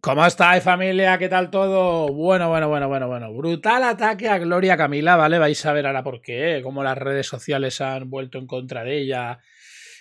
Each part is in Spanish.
¿Cómo estáis familia? ¿Qué tal todo? Bueno, bueno, bueno, bueno, bueno. Brutal ataque a Gloria Camila, ¿vale? Vais a ver ahora por qué, cómo las redes sociales han vuelto en contra de ella.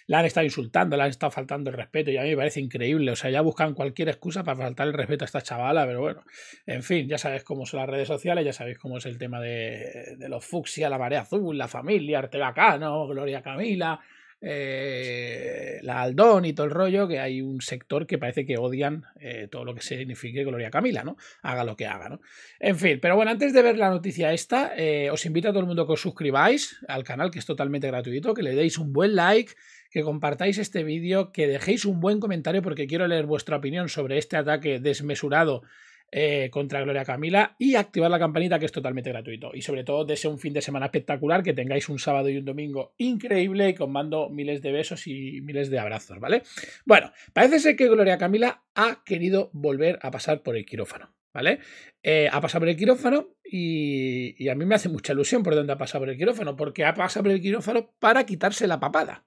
La han estado insultando, la han estado faltando el respeto y a mí me parece increíble. O sea, ya buscan cualquier excusa para faltar el respeto a esta chavala, pero bueno. En fin, ya sabéis cómo son las redes sociales, ya sabéis cómo es el tema de, de los fucsia, la marea azul, la familia, bacano, Gloria Camila, eh, la Aldón y todo el rollo, que hay un sector que parece que odian eh, todo lo que signifique Gloria Camila, ¿no? Haga lo que haga, ¿no? En fin, pero bueno, antes de ver la noticia esta, eh, os invito a todo el mundo que os suscribáis al canal, que es totalmente gratuito, que le deis un buen like, que compartáis este vídeo, que dejéis un buen comentario, porque quiero leer vuestra opinión sobre este ataque desmesurado eh, contra Gloria Camila y activar la campanita que es totalmente gratuito. Y sobre todo deseo un fin de semana espectacular, que tengáis un sábado y un domingo increíble y os mando miles de besos y miles de abrazos, ¿vale? Bueno, parece ser que Gloria Camila ha querido volver a pasar por el quirófano. ¿Vale? Eh, ha pasado por el quirófano y, a mí me hace mucha ilusión por dónde ha pasado por el quirófano, porque ha pasado por el quirófano para quitarse la papada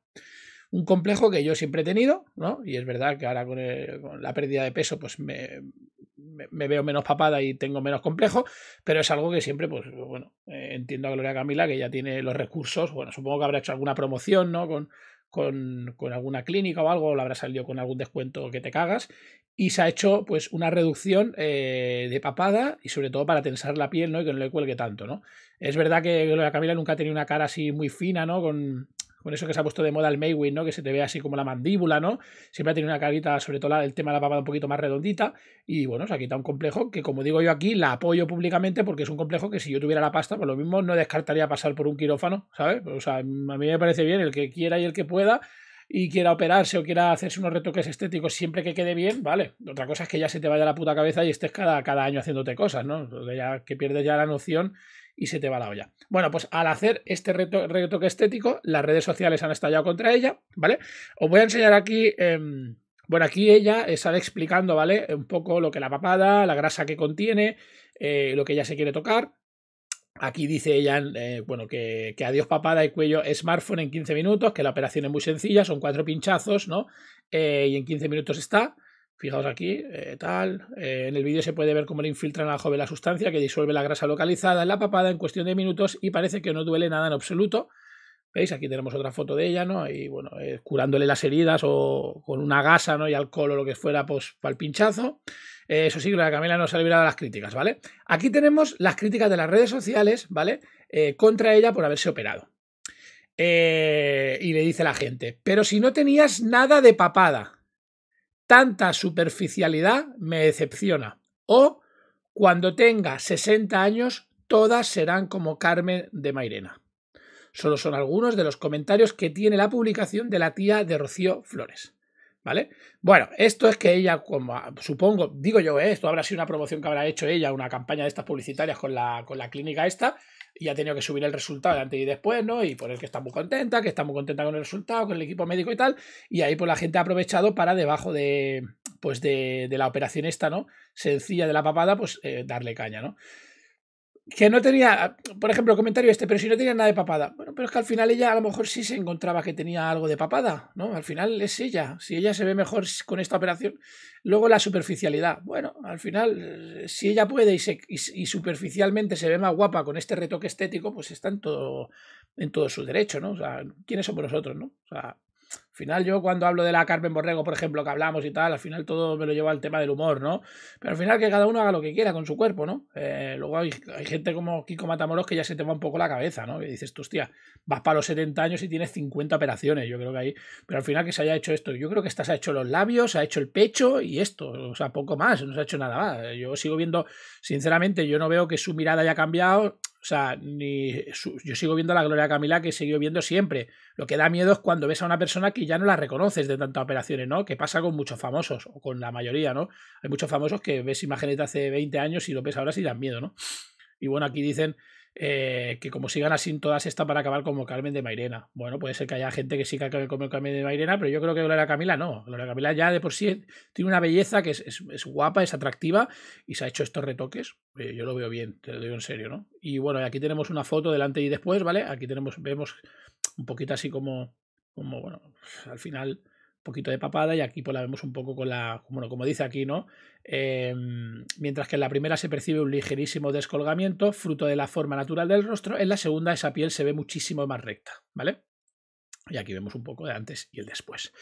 un complejo que yo siempre he tenido, ¿no? Y es verdad que ahora con la pérdida de peso, pues me, me veo menos papada y tengo menos complejo, pero es algo que siempre, pues bueno, eh, entiendo a Gloria Camila que ya tiene los recursos, bueno, supongo que habrá hecho alguna promoción, ¿no? Con, con, con alguna clínica o algo, o la habrá salido con algún descuento que te cagas, y se ha hecho pues una reducción eh, de papada y sobre todo para tensar la piel, ¿no? Y que no le cuelgue tanto, ¿no? Es verdad que Gloria Camila nunca ha tenido una cara así muy fina, ¿no? Con, con eso que se ha puesto de moda el Maywin, ¿no? Que se te ve así como la mandíbula, ¿no? Siempre ha tenido una carita, sobre todo el tema de la papada un poquito más redondita. Y bueno, se ha quitado un complejo que, como digo yo aquí, la apoyo públicamente porque es un complejo que si yo tuviera la pasta, pues lo mismo no descartaría pasar por un quirófano, ¿sabes? O sea, a mí me parece bien el que quiera y el que pueda y quiera operarse o quiera hacerse unos retoques estéticos siempre que quede bien, vale. Otra cosa es que ya se te vaya la puta cabeza y estés cada, cada año haciéndote cosas, ¿no? Ya que pierdes ya la noción y se te va la olla. Bueno, pues al hacer este reto, retoque estético, las redes sociales han estallado contra ella, ¿vale? Os voy a enseñar aquí... Em, bueno, aquí ella sale explicando, ¿vale? Un poco lo que la papada, la grasa que contiene, eh, lo que ella se quiere tocar. Aquí dice ella, eh, bueno, que, adiós papada y cuello smartphone en 15 minutos, que la operación es muy sencilla, son cuatro pinchazos, ¿no? Eh, y en 15 minutos está. Fijaos aquí, eh, tal. Eh, en el vídeo se puede ver cómo le infiltran la joven la sustancia que disuelve la grasa localizada en la papada en cuestión de minutos y parece que no duele nada en absoluto. ¿Veis? Aquí tenemos otra foto de ella, ¿no? Y bueno, eh, curándole las heridas o con una gasa, ¿no? Y alcohol o lo que fuera, pues para el pinchazo. eso sí, la Camila no se ha liberado de las críticas, ¿vale? Aquí tenemos las críticas de las redes sociales, ¿vale? contra ella por haberse operado. y le dice la gente, pero si no tenías nada de papada. Tanta superficialidad me decepciona. O cuando tenga 60 años, todas serán como Carmen de Mairena. Solo son algunos de los comentarios que tiene la publicación de la tía de Rocío Flores. ¿Vale? Bueno, esto es que ella, como supongo, digo yo, ¿eh? esto habrá sido una promoción que habrá hecho ella, una campaña de estas publicitarias con la, con la clínica esta, y ha tenido que subir el resultado de antes y después, ¿no? Y por el que está muy contenta, que está muy contenta con el resultado, con el equipo médico y tal, y ahí pues la gente ha aprovechado para debajo de, pues de, la operación esta, ¿no? Sencilla de la papada, pues eh, darle caña, ¿no? que no tenía, por ejemplo, comentario este, pero si no tenía nada de papada. Bueno, pero es que al final ella a lo mejor sí se encontraba que tenía algo de papada, ¿no? Al final es ella. Si ella se ve mejor con esta operación, luego la superficialidad. Bueno, al final, eh, si ella puede y, superficialmente se ve más guapa con este retoque estético, pues está en todo, en todo su derecho, ¿no? O sea, ¿quiénes somos nosotros, no? O sea, al final yo cuando hablo de la Carmen Borrego, por ejemplo, que hablamos y tal, al final todo me lo lleva al tema del humor, ¿no? Pero al final que cada uno haga lo que quiera con su cuerpo, ¿no? Eh, luego hay, gente como Kiko Matamoros que ya se te va un poco la cabeza, ¿no? que dices, tú, hostia, vas para los 70 años y tienes 50 operaciones, yo creo que ahí. Pero al final que se haya hecho esto, yo creo que esta se ha hecho los labios, se ha hecho el pecho y esto, o sea, poco más, no se ha hecho nada más. Yo sigo viendo, sinceramente, yo no veo que su mirada haya cambiado, o sea, ni yo sigo viendo la Gloria Camila que he viendo siempre. Lo que da miedo es cuando ves a una persona que ya no las reconoces de tantas operaciones, ¿no? Que pasa con muchos famosos, o con la mayoría, ¿no? Hay muchos famosos que ves imágenes de hace 20 años y lo ves ahora sí dan miedo, ¿no? Y bueno, aquí dicen eh, que como sigan así todas estas para acabar como Carmen de Mairena. Bueno, puede ser que haya gente que sí que acabe como Carmen de Mairena, pero yo creo que la Camila no. la Camila ya de por sí tiene una belleza que es, guapa, es atractiva y se ha hecho estos retoques. Eh, yo lo veo bien, te lo digo en serio, ¿no? Y bueno, aquí tenemos una foto delante y después, ¿vale? Aquí tenemos, vemos un poquito así como como bueno, pues, al final un poquito de papada y aquí pues la vemos un poco con la, bueno, como dice aquí, ¿no? Em, mientras que en la primera se percibe un ligerísimo descolgamiento, fruto de la forma natural del rostro, en la segunda esa piel se ve muchísimo más recta, ¿vale? Y aquí vemos un poco de antes y el después.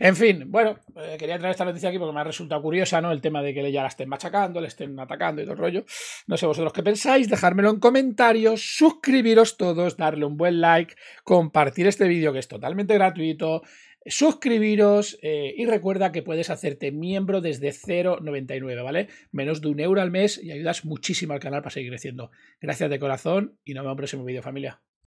En fin, bueno, eh, quería traer esta noticia aquí porque me ha resultado curiosa, ¿no? El tema de que ya la estén machacando, le estén atacando y todo el rollo. No sé vosotros qué pensáis, dejármelo en comentarios, suscribiros todos, darle un buen like, compartir este vídeo que es totalmente gratuito, suscribiros eh, y recuerda que puedes hacerte miembro desde 0,99, ¿vale? Menos de un euro al mes y ayudas muchísimo al canal para seguir creciendo. Gracias de corazón y nos vemos en el próximo vídeo, familia.